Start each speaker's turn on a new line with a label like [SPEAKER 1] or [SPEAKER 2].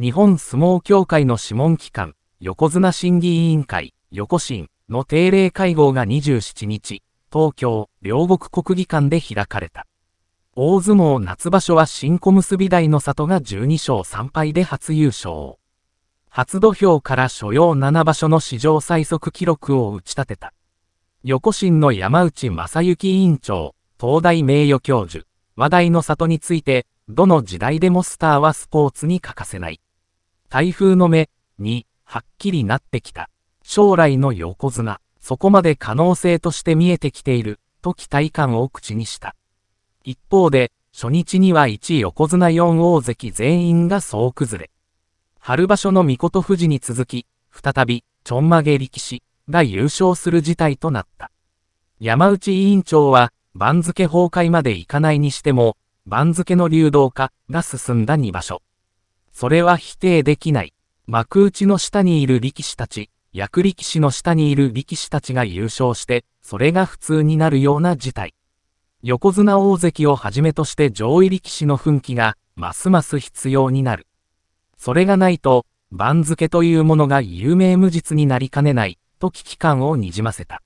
[SPEAKER 1] 日本相撲協会の諮問機関、横綱審議委員会、横審の定例会合が27日、東京、両国国技館で開かれた。大相撲夏場所は新小結台の里が12勝3敗で初優勝。初土俵から所要7場所の史上最速記録を打ち立てた。横新の山内正幸委員長、東大名誉教授、話題の里について、どの時代でもスターはスポーツに欠かせない。台風の目にはっきりなってきた。将来の横綱、そこまで可能性として見えてきている、と期待感を口にした。一方で、初日には1横綱4大関全員が総崩れ。春場所の御事富士に続き、再び、ちょんまげ力士が優勝する事態となった。山内委員長は、番付崩壊までいかないにしても、番付の流動化が進んだ2場所。それは否定できない。幕内の下にいる力士たち、役力士の下にいる力士たちが優勝して、それが普通になるような事態。横綱大関をはじめとして上位力士の奮起が、ますます必要になる。それがないと、番付というものが有名無実になりかねない、と危機感をにじませた。